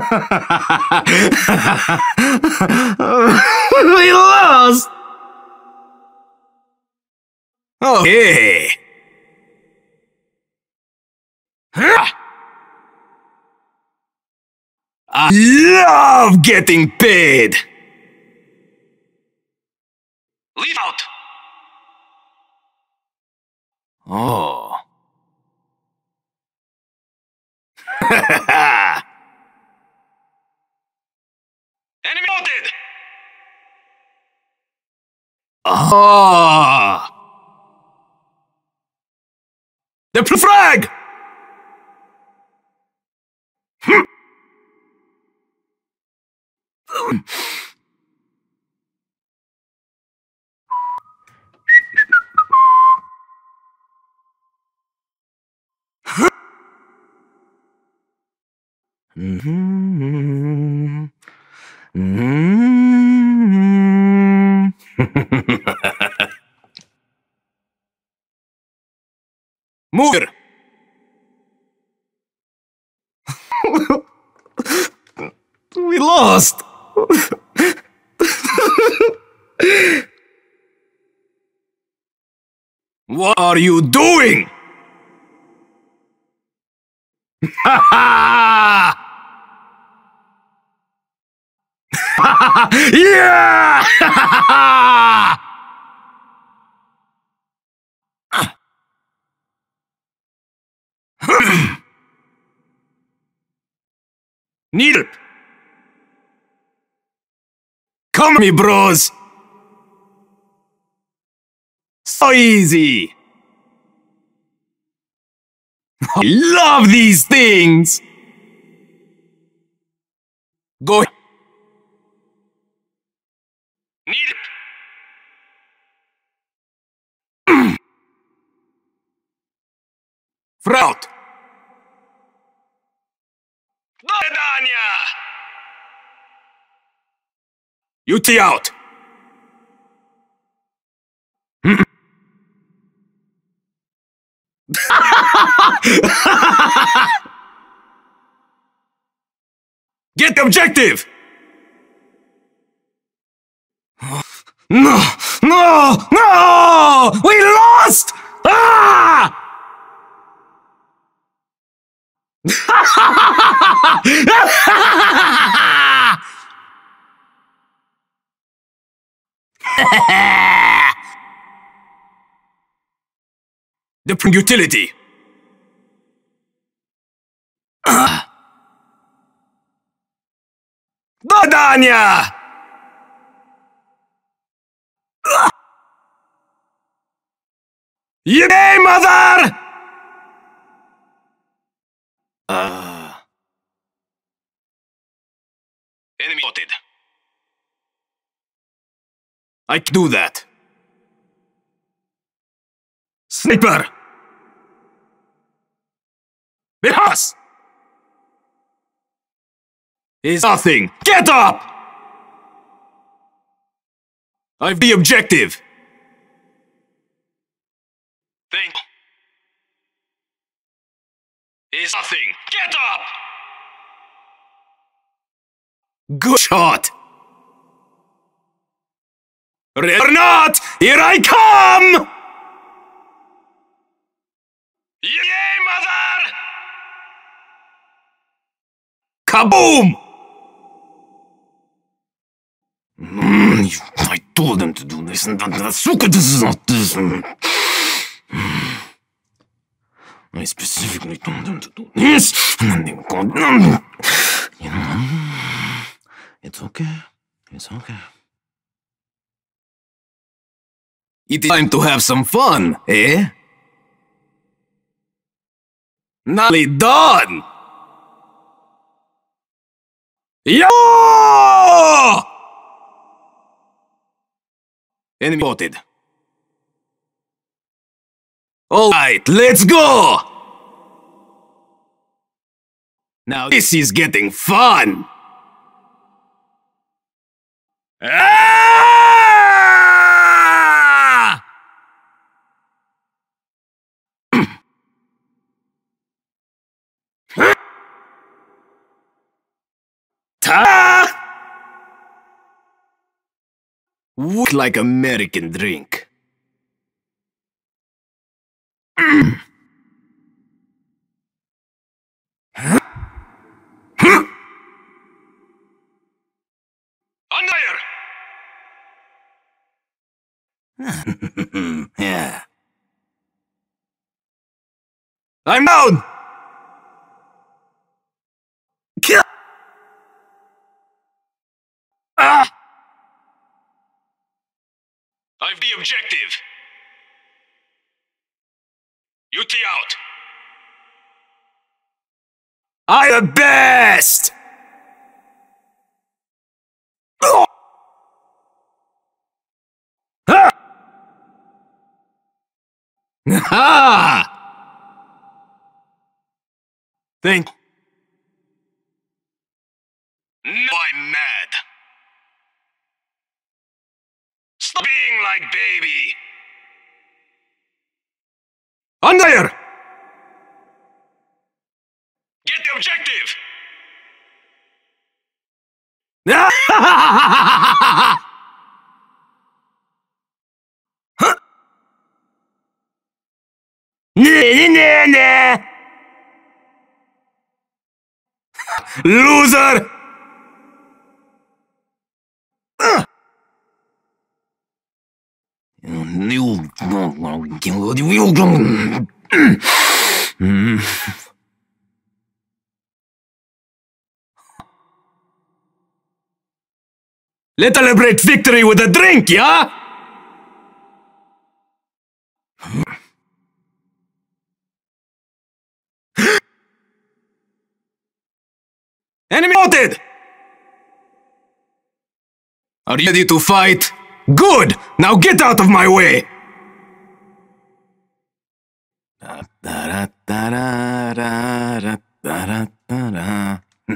we lost! Okay. Oh, I love getting paid! Leave out! Oh. Noted! Ah! The frag! Mm-hmm. Мувер! Mm-hmm. We lost! what are you doing? Ha ha! yeah! Need it. Come me, bros. So easy. I love these things. Go. Need it! Fraud! Dania! UT out! Get the objective! No! No! No! We lost! Ah! the utility. Ah. Badania! Yippee, mother! Uh... Ah. Enemy spotted. I can do that. Sniper! Behas! Is nothing! Get up! I've the objective! is nothing. Get up! Good shot! or not, here I come! Yay, mother! Kaboom! Mm, I told them to do this, and that, that, this is not this. Mm. I specifically told them to do this, and then they would go, you know, it's okay, it's okay. It's time to have some fun, eh? Nally done! Yo! Enemy voted. Alright, let's go! Now this is getting fun! Ah! Ta! Ah! Look like American drink. yeah. I'm down! Kill! Ah! I've the objective! UT out. I am best! Ha! Thank Under. Get the objective! huh? Loser! Let's celebrate victory with a drink, yeah? Enemy noted! Are you ready to fight? Good! Now get out of my way! mm.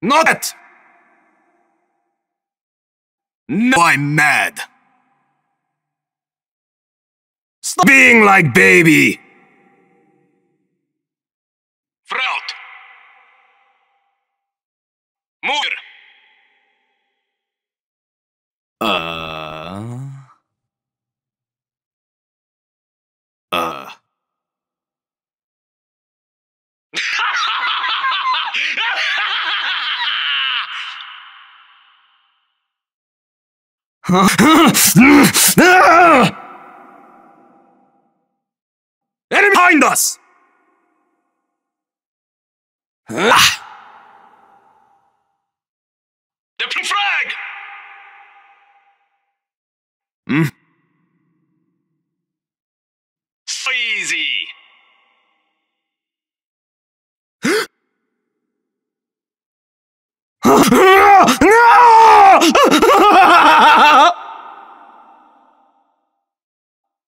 Not that! No, I'm mad! Stop being like baby! Uh. Uh. Enemy behind us! Ah! Mm. So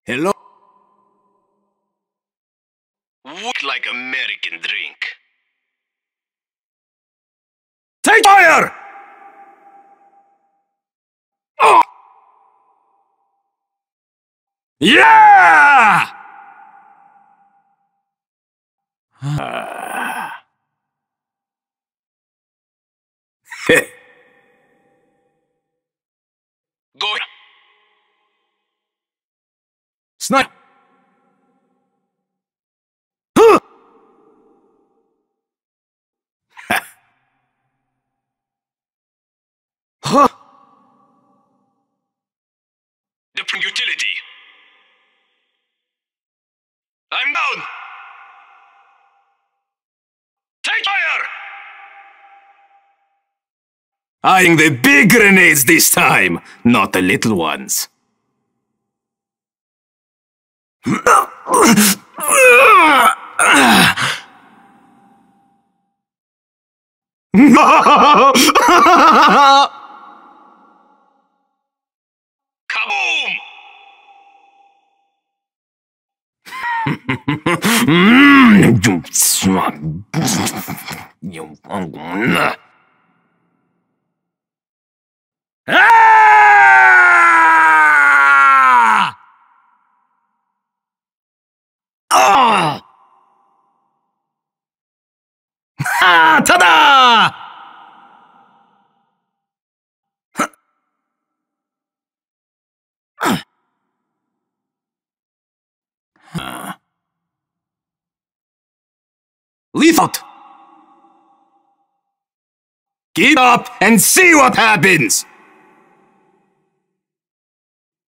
Hello? Look like American drink. Take fire! Yeah! Go. Snipe. Huh. huh. Different utility. Eyeing the big grenades this time, not the little ones. Kaboom! mm -hmm. Ah! Ah! Ah! Ta-da! Leaf out! Get up and see what happens!